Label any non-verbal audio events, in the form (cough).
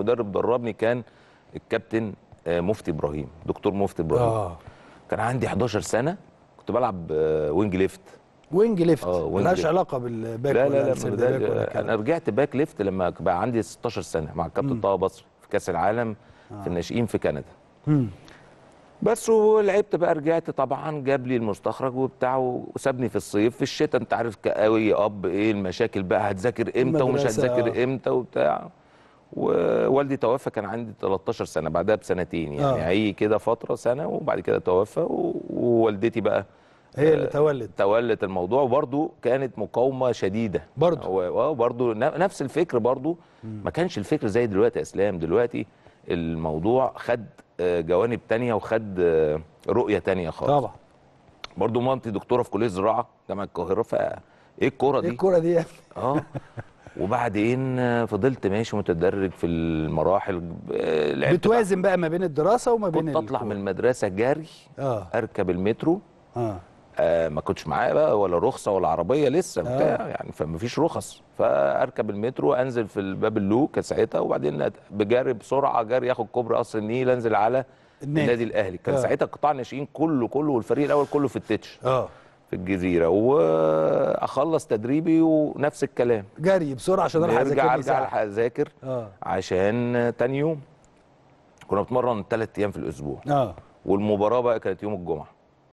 مدرب دربني كان الكابتن آه، مفتي ابراهيم دكتور مفتي ابراهيم آه. كان عندي 11 سنه كنت بلعب وينج ليفت وينج ليفت ملهاش علاقه بالباك لا لا لا, لا, لا انا رجعت باك ليفت لما بقى عندي 16 سنه مع الكابتن طه بصري في كاس العالم آه. في الناشئين في كندا مم. بس ولعبت بقى رجعت طبعا جاب لي المستخرج وبتاع وسابني في الصيف في الشتاء انت عارف كقوي اب ايه المشاكل بقى هتذاكر امتى ومش هتذاكر آه. امتى وبتاع و... والدي توفى كان عندي 13 سنه بعدها بسنتين يعني آه. كده فتره سنه وبعد كده توفى ووالدتي بقى هي اللي آه، تولت تولت الموضوع وبرده كانت مقاومه شديده برضه آه، وبرده نفس الفكر برضه ما كانش الفكر زي دلوقتي اسلام دلوقتي الموضوع خد آه، جوانب تانية وخد رؤيه تانية خالص طبعا برضه مامتي دكتوره في كليه الزراعه جامعه القاهره ف ايه الكوره دي؟ ايه الكوره دي اه (laughs) وبعدين فضلت ماشي متدرج في المراحل آه، لعبت بتوازن بقى ما بين الدراسه وما بين كنت اطلع من المدرسه جري آه. اركب المترو آه. آه ما كنتش معايا بقى ولا رخصه ولا عربيه لسه آه. بتاع آه. يعني فما فيش رخص فاركب المترو انزل في باب اللو كان ساعتها وبعدين بجري بسرعه جري اخد كوبري قصر النيل انزل على النادي, النادي الاهلي كان آه. ساعتها قطاع ناشئين كله كله والفريق الاول كله في التتش اه في الجزيره واخلص تدريبي ونفس الكلام جري بسرعه عشان الحق ارجع ارجع اذاكر آه. عشان تاني يوم كنا بنتمرن ثلاث ايام في الاسبوع اه والمباراه بقى كانت يوم الجمعه